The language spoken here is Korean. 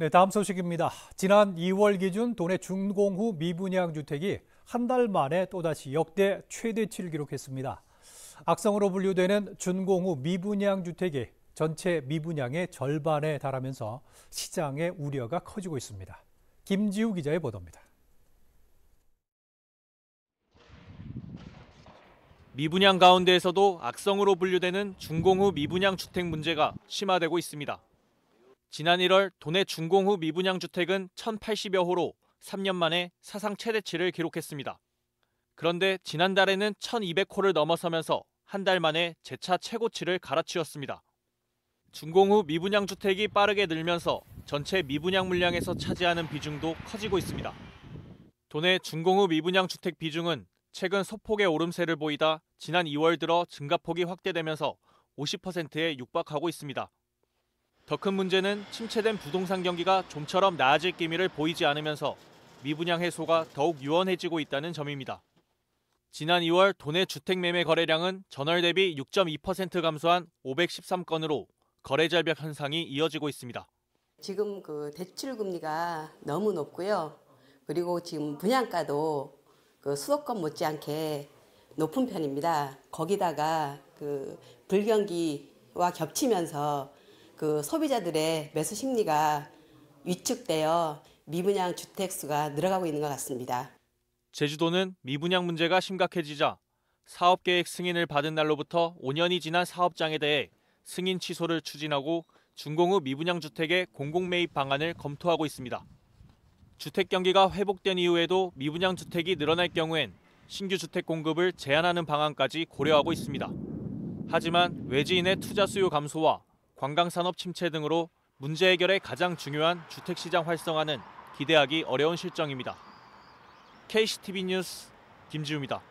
네, 다음 소식입니다. 지난 2월 기준 도내 준공후 미분양 주택이 한 달 만에 또다시 역대 최대치를 기록했습니다. 악성으로 분류되는 준공후 미분양 주택이 전체 미분양의 절반에 달하면서 시장의 우려가 커지고 있습니다. 김지우 기자의 보도입니다. 미분양 가운데에서도 악성으로 분류되는 준공후 미분양 주택 문제가 심화되고 있습니다. 지난 1월 도내 준공 후 미분양 주택은 1,080여 호로 3년 만에 사상 최대치를 기록했습니다. 그런데 지난달에는 1,200호를 넘어서면서 한 달 만에 재차 최고치를 갈아치웠습니다. 준공 후 미분양 주택이 빠르게 늘면서 전체 미분양 물량에서 차지하는 비중도 커지고 있습니다. 도내 준공 후 미분양 주택 비중은 최근 소폭의 오름세를 보이다 지난 2월 들어 증가폭이 확대되면서 50%에 육박하고 있습니다. 더큰 문제는 침체된 부동산 경기가 좀처럼 나아질 기미를 보이지 않으면서 미분양 해소가 더욱 유언해지고 있다는 점입니다. 지난 2월 도내 주택 매매 거래량은 전월 대비 6.2% 감소한 513건으로 거래 절벽 현상이 이어지고 있습니다. 지금 그 대출 금리가 너무 높고요. 그리고 지금 분양가도 그 수도권 못지않게 높은 편입니다. 거기다가 그 불경기와 겹치면서 그 소비자들의 매수 심리가 위축되어 미분양 주택 수가 늘어가고 있는 것 같습니다. 제주도는 미분양 문제가 심각해지자 사업 계획 승인을 받은 날로부터 5년이 지난 사업장에 대해 승인 취소를 추진하고 준공후 미분양 주택의 공공 매입 방안을 검토하고 있습니다. 주택 경기가 회복된 이후에도 미분양 주택이 늘어날 경우엔 신규 주택 공급을 제한하는 방안까지 고려하고 있습니다. 하지만 외지인의 투자 수요 감소와 관광산업 침체 등으로 문제 해결에 가장 중요한 주택시장 활성화는 기대하기 어려운 실정입니다. KCTV 뉴스 김지우입니다.